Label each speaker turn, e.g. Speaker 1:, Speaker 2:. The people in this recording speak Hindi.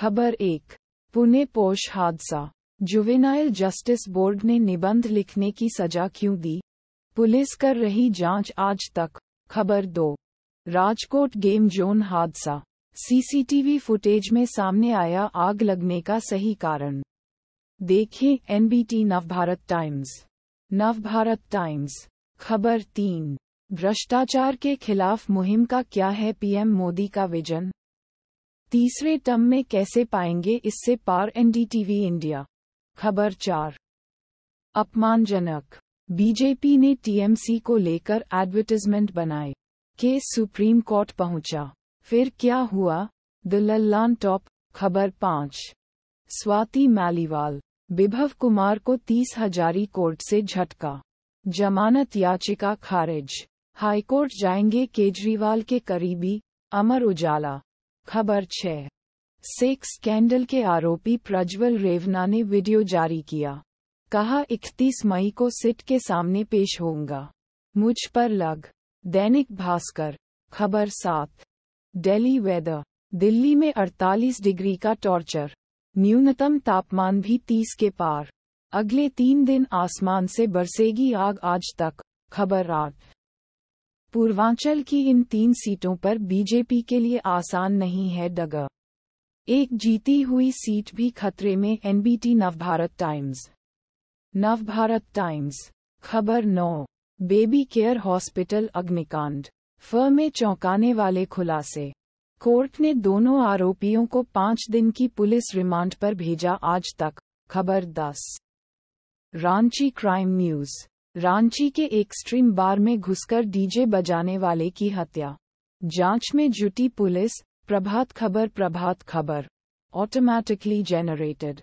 Speaker 1: खबर एक पुणे पोष हादसा जुवेनाइल जस्टिस बोर्ड ने निबंध लिखने की सजा क्यों दी पुलिस कर रही जांच आज तक खबर दो राजकोट गेम जोन हादसा सीसीटीवी फुटेज में सामने आया आग लगने का सही कारण देखें NBT Navbharat Times Navbharat Times खबर तीन भ्रष्टाचार के खिलाफ मुहिम का क्या है पीएम मोदी का विजन तीसरे टर्म में कैसे पाएंगे इससे पार एनडीटीवी इंडिया खबर चार अपमानजनक बीजेपी ने टीएमसी को लेकर एडवर्टीजमेंट बनाए केस सुप्रीम कोर्ट पहुंचा फिर क्या हुआ द लल्लान टॉप खबर पांच स्वाति मालीवाल विभव कुमार को तीस हजारी कोर्ट से झटका जमानत याचिका खारिज हाईकोर्ट जाएंगे केजरीवाल के करीबी अमर उजाला खबर छः सेक्स स्कैंडल के आरोपी प्रज्वल रेवना ने वीडियो जारी किया कहा 31 मई को सिट के सामने पेश होऊंगा मुझ पर लग दैनिक भास्कर खबर सात डेली वेदर दिल्ली में 48 डिग्री का टॉर्चर न्यूनतम तापमान भी 30 के पार अगले तीन दिन आसमान से बरसेगी आग आज तक खबर आठ पूर्वांचल की इन तीन सीटों पर बीजेपी के लिए आसान नहीं है डगा एक जीती हुई सीट भी खतरे में NBT Navbharat Times Navbharat Times खबर नौ बेबी केयर हॉस्पिटल अग्निकांड फ में चौंकाने वाले खुलासे कोर्ट ने दोनों आरोपियों को पांच दिन की पुलिस रिमांड पर भेजा आज तक खबर दस रांची क्राइम न्यूज़ रांची के एक स्ट्रीम बार में घुसकर डीजे बजाने वाले की हत्या जांच में जुटी पुलिस प्रभात खबर प्रभात खबर ऑटोमैटिकली जेनरेटेड